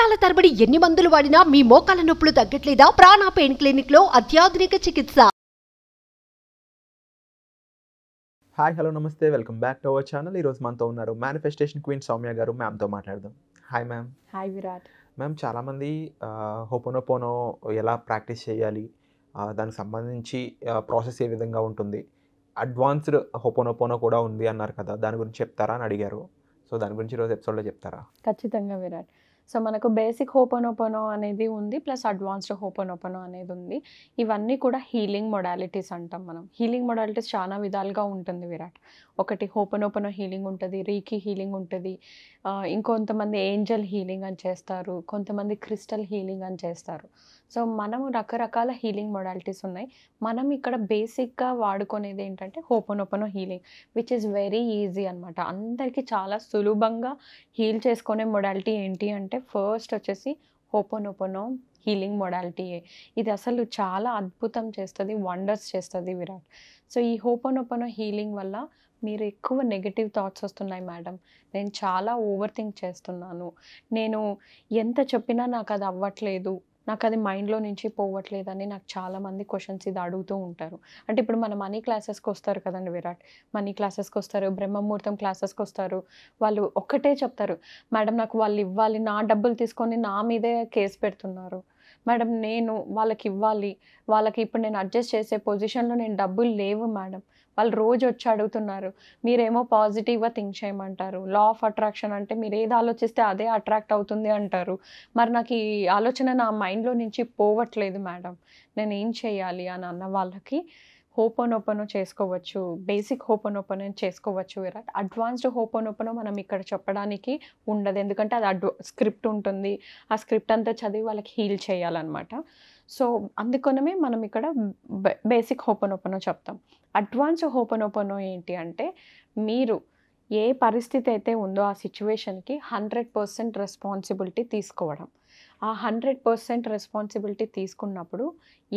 సంవత్సరాల తరబడి ఎన్ని మందులు వాడినా మీ మోకాల నొప్పులు తగ్గట్లేదా ప్రాణ పెయిన్ క్లినిక్ లో అత్యాధునిక చికిత్స హాయ్ హలో నమస్తే welcome back to our channel ఈ రోజు మనతో ఉన్నారు మేనిఫెస్టేషన్ క్వీన్ సౌమ్య గారు మ్యామ్తో మాట్లాడదాం hi ma'am hi Virat ma'am చాలామంది హోపోనోపోనో ఎలా ప్రాక్టీస్ చేయాలి దానికి సంబంధించి ప్రాసెస్ ఏ విధంగా ఉంటుంది అడ్వాన్స్డ్ హోపోనోపోనో కూడా ఉంది అన్నారు కదా దాని గురించి చెప్తారా అని అడిగారు సో దాని గురించి ఈరోజు ఎపిసోడ్లో చెప్తారా ఖచ్చితంగా విరాట్ సో మనకు బేసిక్ హోపన్ ఓపెనో అనేది ఉంది ప్లస్ అడ్వాన్స్డ్ హోపన్ ఓపెనో అనేది ఉంది ఇవన్నీ కూడా హీలింగ్ మొడాలిటీస్ అంటాం మనం హీలింగ్ మొడాలిటీస్ చాలా విధాలుగా ఉంటుంది విరాట్ ఒకటి ఓపెనో హీలింగ్ ఉంటుంది రీకి హీలింగ్ ఉంటుంది ఇంకొంతమంది ఏంజల్ హీలింగ్ అని చేస్తారు కొంతమంది క్రిస్టల్ హీలింగ్ అని చేస్తారు సో మనము రకరకాల హీలింగ్ మొడాలిటీస్ ఉన్నాయి మనం ఇక్కడ బేసిక్గా వాడుకునేది ఏంటంటే ఓపెనో healing which is very easy అనమాట అందరికీ చాలా సులభంగా హీల్ చేసుకునే మొడాలిటీ ఏంటి అంటే ఫస్ట్ వచ్చేసి హోపోనోపోనో హీలింగ్ మొడాలిటీ ఇది అసలు చాలా అద్భుతం చేస్తుంది వండర్స్ చేస్తుంది విరాట్ సో ఈ హోపోనోపోనో హీలింగ్ వల్ల మీరు ఎక్కువ నెగిటివ్ థాట్స్ వస్తున్నాయి మేడం నేను చాలా ఓవర్ థింక్ చేస్తున్నాను నేను ఎంత చెప్పినా నాకు అది అవ్వట్లేదు నాకు అది మైండ్లో నుంచి పోవట్లేదని నాకు చాలామంది క్వశ్చన్స్ ఇది అడుగుతూ ఉంటారు అంటే ఇప్పుడు మన మనీ క్లాసెస్కి వస్తారు కదండి విరాట్ మనీ క్లాసెస్కి వస్తారు బ్రహ్మముహూర్తం క్లాసెస్కి వస్తారు వాళ్ళు ఒక్కటే చెప్తారు మేడం నాకు వాళ్ళు ఇవ్వాలి నా డబ్బులు తీసుకొని నా మీదే కేసు పెడుతున్నారు మేడం నేను వాళ్ళకి ఇవ్వాలి వాళ్ళకి ఇప్పుడు నేను అడ్జస్ట్ చేసే పొజిషన్లో నేను డబ్బులు లేవు మేడం వాళ్ళు రోజు వచ్చి అడుగుతున్నారు మీరేమో పాజిటివ్గా థింక్ చేయమంటారు లా ఆఫ్ అట్రాక్షన్ అంటే మీరు ఏది ఆలోచిస్తే అదే అట్రాక్ట్ అవుతుంది అంటారు మరి నాకు ఈ ఆలోచన నా మైండ్లో నుంచి పోవట్లేదు మేడం నేను ఏం చేయాలి అని అన్న వాళ్ళకి ఓపెన్ చేసుకోవచ్చు బేసిక్ ఓపెన్ చేసుకోవచ్చు విరాట్ అడ్వాన్స్డ్ హోపోనోపనో మనం ఇక్కడ చెప్పడానికి ఉండదు ఎందుకంటే అది అడ్వా స్క్రిప్ట్ ఉంటుంది ఆ స్క్రిప్ట్ అంతా చదివి వాళ్ళకి హీల్ చేయాలన్నమాట సో అందుకనమే మనం ఇక్కడ బేసిక్ హోపనోపనో చెప్తాం అడ్వాన్స్ హోపనోపనో ఏంటి అంటే మీరు ఏ పరిస్థితి అయితే ఉందో ఆ సిచ్యువేషన్కి హండ్రెడ్ పర్సెంట్ రెస్పాన్సిబిలిటీ తీసుకోవడం ఆ హండ్రెడ్ పర్సెంట్ రెస్పాన్సిబిలిటీ తీసుకున్నప్పుడు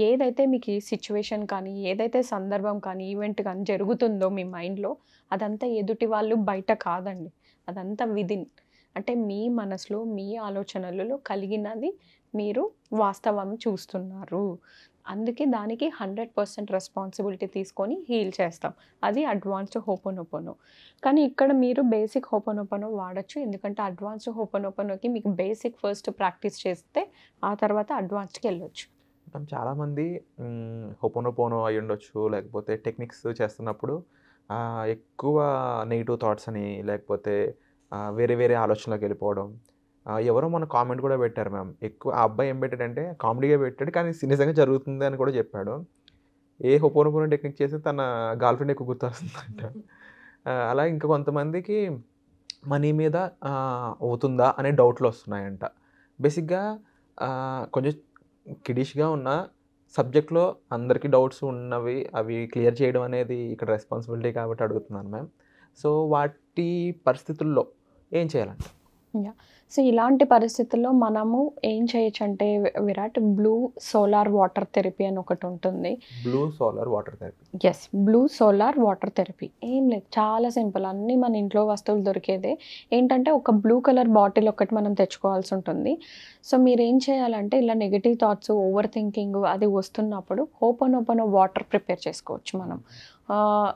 ఏదైతే మీకు ఈ సిచ్యువేషన్ కానీ ఏదైతే సందర్భం కానీ ఈవెంట్ కానీ జరుగుతుందో మీ మైండ్లో అదంతా ఎదుటి వాళ్ళు బయట కాదండి అదంతా విదిన్ అంటే మీ మనసులో మీ ఆలోచనలలో కలిగినది మీరు వాస్తవం చూస్తున్నారు అందుకే దానికి హండ్రెడ్ పర్సెంట్ రెస్పాన్సిబిలిటీ తీసుకొని హీల్ చేస్తాం అది అడ్వాన్స్డ్ హోపోనోపోనో కానీ ఇక్కడ మీరు బేసిక్ హోపోనోపోనో వాడచ్చు ఎందుకంటే అడ్వాన్స్డ్ హోపోనోపోనోకి మీకు బేసిక్ ఫస్ట్ ప్రాక్టీస్ చేస్తే ఆ తర్వాత అడ్వాన్స్డ్కి వెళ్ళొచ్చు మనం చాలామంది హోపోనోపోనో అయి ఉండొచ్చు లేకపోతే టెక్నిక్స్ చేస్తున్నప్పుడు ఎక్కువ నెగిటివ్ థాట్స్ అని లేకపోతే వేరే వేరే ఆలోచనలోకి వెళ్ళిపోవడం ఎవరో మన కామెంట్ కూడా పెట్టారు మ్యామ్ ఎక్కువ ఆ అబ్బాయి ఏం పెట్టాడంటే కామెడీగా పెట్టాడు కానీ నిజంగా జరుగుతుంది అని కూడా చెప్పాడు ఏ హోపోనోపోన టెక్నిక్ చేసి తన గర్ల్ ఫ్రెండ్ ఎక్కువ గుర్తొస్తుందంట అలా ఇంకా కొంతమందికి మనీ మీద అవుతుందా అనే డౌట్లు వస్తున్నాయంట బేసిక్గా కొంచెం కిడిష్గా ఉన్న సబ్జెక్ట్లో అందరికీ డౌట్స్ ఉన్నవి అవి క్లియర్ చేయడం అనేది ఇక్కడ రెస్పాన్సిబిలిటీ కాబట్టి అడుగుతున్నాను మ్యామ్ సో వాటి పరిస్థితుల్లో ఏం చేయాలంట సో ఇలాంటి పరిస్థితుల్లో మనము ఏం చేయొచ్చు అంటే Virat blue solar water therapy అని ఒకటి ఉంటుంది blue solar water therapy yes blue solar water therapy ఏం లేదు చాలా సింపుల్ అన్నీ మన ఇంట్లో వస్తువులు దొరికేదే ఏంటంటే ఒక బ్లూ కలర్ బాటిల్ ఒకటి మనం తెచ్చుకోవాల్సి ఉంటుంది సో మీరు ఏం చేయాలంటే ఇలా నెగిటివ్ థాట్స్ ఓవర్ థింకింగ్ అది వస్తున్నప్పుడు ఓపెన్ ఓపెన్ వాటర్ ప్రిపేర్ చేసుకోవచ్చు మనం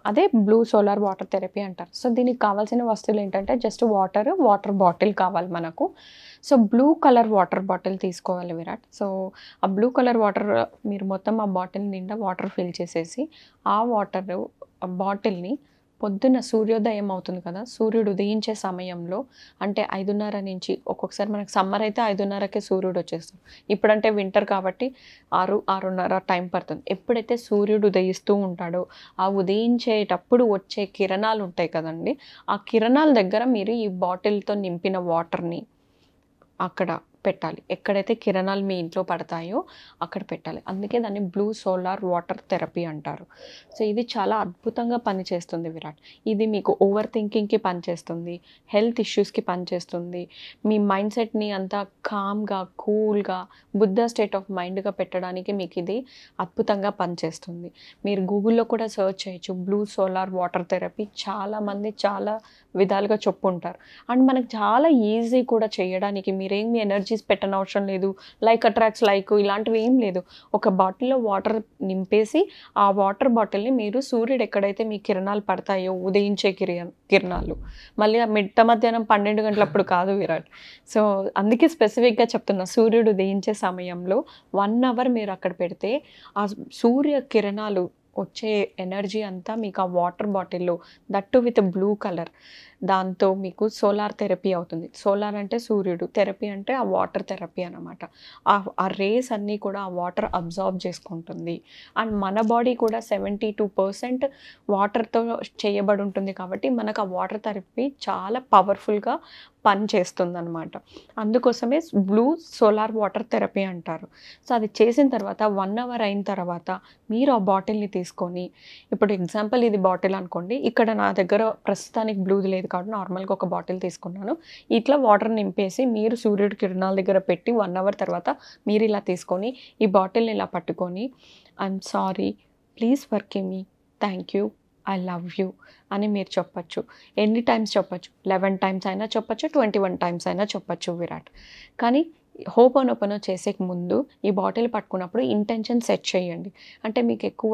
అదే బ్లూ సోలార్ వాటర్ థెరపీ అంటారు సో దీనికి కావాల్సిన వస్తువులు ఏంటంటే జస్ట్ వాటర్ వాటర్ బాటిల్ కావాలి మనకు so blue colour water bottle తీసుకోవాలి విరాట్ సో ఆ బ్లూ కలర్ వాటర్ మీరు మొత్తం ఆ బాటిల్ నిండా వాటర్ ఫిల్ చేసేసి ఆ వాటర్ బాటిల్ని పొద్దున్న సూర్యోదయం అవుతుంది కదా సూర్యుడు ఉదయించే సమయంలో అంటే ఐదున్నర నుంచి ఒక్కొక్కసారి మనకు సమ్మర్ అయితే ఐదున్నరకే సూర్యుడు వచ్చేస్తాం ఇప్పుడంటే వింటర్ కాబట్టి ఆరు ఆరున్నర టైం పడుతుంది ఎప్పుడైతే సూర్యుడు ఉదయిస్తూ ఉంటాడో ఆ ఉదయించేటప్పుడు వచ్చే కిరణాలు ఉంటాయి కదండి ఆ కిరణాల దగ్గర మీరు ఈ బాటిల్తో నింపిన వాటర్ని అక్కడ పెట్టాలి ఎక్కడైతే కిరణాలు మీ ఇంట్లో పడతాయో అక్కడ పెట్టాలి అందుకే దాన్ని బ్లూ సోలార్ వాటర్ థెరపీ అంటారు సో ఇది చాలా అద్భుతంగా పనిచేస్తుంది విరాట్ ఇది మీకు ఓవర్ థింకింగ్కి పనిచేస్తుంది హెల్త్ ఇష్యూస్కి పనిచేస్తుంది మీ మైండ్ సెట్ని అంతా కామ్గా కూల్గా బుద్ధ స్టేట్ ఆఫ్ మైండ్గా పెట్టడానికి మీకు ఇది అద్భుతంగా పనిచేస్తుంది మీరు గూగుల్లో కూడా సెర్చ్ చేయొచ్చు బ్లూ సోలార్ వాటర్ థెరపీ చాలామంది చాలా విధాలుగా చెప్పు ఉంటారు అండ్ మనకు చాలా ఈజీ కూడా చేయడానికి మీరేమి ఎనర్జీ పెట్టని పెట్టనవసరం లేదు లైక్ అట్రాక్ట్స్ లైక్ ఇలాంటివి ఏం లేదు ఒక బాటిల్లో వాటర్ నింపేసి ఆ వాటర్ బాటిల్ని మీరు సూర్యుడు ఎక్కడైతే మీ కిరణాలు పడతాయో ఉదయించే కిరణాలు మళ్ళీ మిట్ట మధ్యాహ్నం పన్నెండు గంటలప్పుడు కాదు విరాట్ సో అందుకే స్పెసిఫిక్గా చెప్తున్నా సూర్యుడు ఉదయించే సమయంలో వన్ అవర్ మీరు అక్కడ పెడితే ఆ సూర్య కిరణాలు వచ్చే ఎనర్జీ అంతా మీకు ఆ వాటర్ బాటిల్లో దట్టు విత్ బ్లూ కలర్ దాంతో మీకు సోలార్ థెరపీ అవుతుంది సోలార్ అంటే సూర్యుడు థెరపీ అంటే ఆ వాటర్ థెరపీ అనమాట ఆ రేస్ అన్నీ కూడా ఆ వాటర్ అబ్జార్బ్ చేసుకుంటుంది అండ్ మన బాడీ కూడా సెవెంటీ టూ పర్సెంట్ వాటర్తో చేయబడి ఉంటుంది కాబట్టి మనకు ఆ వాటర్ థెరపీ చాలా పవర్ఫుల్గా పని చేస్తుందన్నమాట అందుకోసమే బ్లూ సోలార్ వాటర్ థెరపీ అంటారు సో అది చేసిన తర్వాత వన్ అవర్ అయిన తర్వాత మీరు ఆ బాటిల్ని తీసుకొని ఇప్పుడు ఎగ్జాంపుల్ ఇది బాటిల్ అనుకోండి ఇక్కడ నా దగ్గర ప్రస్తుతానికి బ్లూది లేదు కాబట్టి నార్మల్గా ఒక బాటిల్ తీసుకున్నాను ఇట్లా వాటర్ నింపేసి మీరు సూర్యుడి కిరణాల దగ్గర పెట్టి వన్ అవర్ తర్వాత మీరు ఇలా తీసుకొని ఈ బాటిల్ని ఇలా పట్టుకొని I'm sorry please work me thank you I love you అని మీరు చెప్పచ్చు ఎన్ని టైమ్స్ చెప్పచ్చు లెవెన్ టైమ్స్ అయినా చెప్పచ్చు ట్వంటీ వన్ టైమ్స్ అయినా చెప్పచ్చు విరాట్ కానీ హోపన్ ఓపెన్ చేసే ముందు ఈ బాటిల్ పట్టుకున్నప్పుడు ఇంటెన్షన్ సెట్ చేయండి అంటే మీకు ఎక్కువ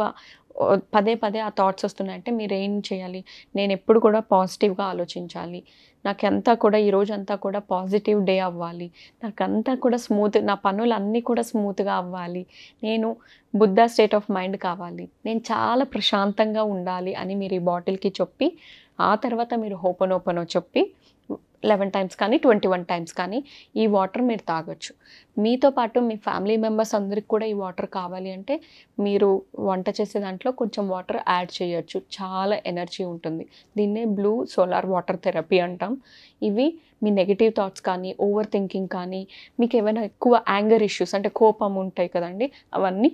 పదే పదే ఆ థాట్స్ వస్తున్నాయంటే మీరు ఏం చేయాలి నేను ఎప్పుడు కూడా పాజిటివ్గా ఆలోచించాలి నాకెంతా కూడా ఈరోజంతా కూడా పాజిటివ్ డే అవ్వాలి నాకంతా కూడా స్మూత్ నా పనులన్నీ కూడా స్మూత్గా అవ్వాలి నేను బుద్ధ స్టేట్ ఆఫ్ మైండ్ కావాలి నేను చాలా ప్రశాంతంగా ఉండాలి అని మీరు ఈ బాటిల్కి చెప్పి ఆ తర్వాత మీరు హోపనోపనో చెప్పి లెవెన్ టైమ్స్ కానీ ట్వంటీ వన్ టైమ్స్ కానీ ఈ వాటర్ మీరు తాగొచ్చు మీతో పాటు మీ ఫ్యామిలీ మెంబర్స్ అందరికి కూడా ఈ వాటర్ కావాలి అంటే మీరు వంట చేసే దాంట్లో కొంచెం వాటర్ యాడ్ చేయొచ్చు చాలా ఎనర్జీ ఉంటుంది దీన్నే బ్లూ సోలార్ వాటర్ థెరపీ అంటాం ఇవి మీ నెగిటివ్ థాట్స్ కానీ ఓవర్ థింకింగ్ కానీ మీకు ఏమైనా ఎక్కువ యాంగర్ ఇష్యూస్ అంటే కోపం ఉంటాయి కదండి అవన్నీ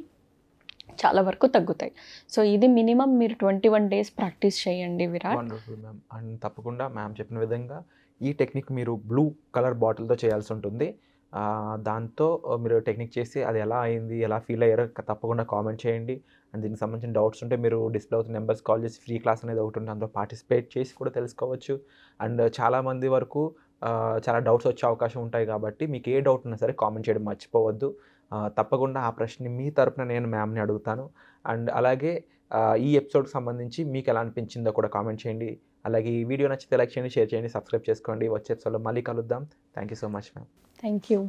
చాలా వరకు తగ్గుతాయి సో ఇది మినిమం మీరు ట్వంటీ వన్ డేస్ ప్రాక్టీస్ చేయండి విరాట్ అండ్ తప్పకుండా మ్యామ్ చెప్పిన విధంగా ఈ టెక్నిక్ మీరు బ్లూ కలర్ బాటిల్తో చేయాల్సి ఉంటుంది దాంతో మీరు టెక్నిక్ చేసి అది ఎలా అయింది ఎలా ఫీల్ అయ్యారో తప్పకుండా కామెంట్ చేయండి అండ్ దీనికి సంబంధించిన డౌట్స్ ఉంటే మీరు డిస్ప్లే అవుతున్న నెంబర్స్ కాల్ చేసి ఫ్రీ క్లాస్ అనేది ఒకటి ఉంటే అందులో పార్టిసిపేట్ చేసి కూడా తెలుసుకోవచ్చు అండ్ చాలామంది వరకు చాలా డౌట్స్ వచ్చే అవకాశం ఉంటాయి కాబట్టి మీకు ఏ డౌట్ ఉన్నా సరే కామెంట్ చేయడం మర్చిపోవద్దు తప్పకుండా ఆ ప్రశ్న మీ తరపున నేను మ్యామ్ని అడుగుతాను అండ్ అలాగే ఈ ఎపిసోడ్కి సంబంధించి మీకు ఎలా అనిపించిందో కూడా కామెంట్ చేయండి అలాగే ఈ వీడియో నచ్చితే లైక్ చేయండి షేర్ చేయండి సబ్స్క్రైబ్ చేసుకోండి వచ్చే ఎపిసోడ్లో మళ్ళీ కలుద్దాం thank you so much ma'am thank you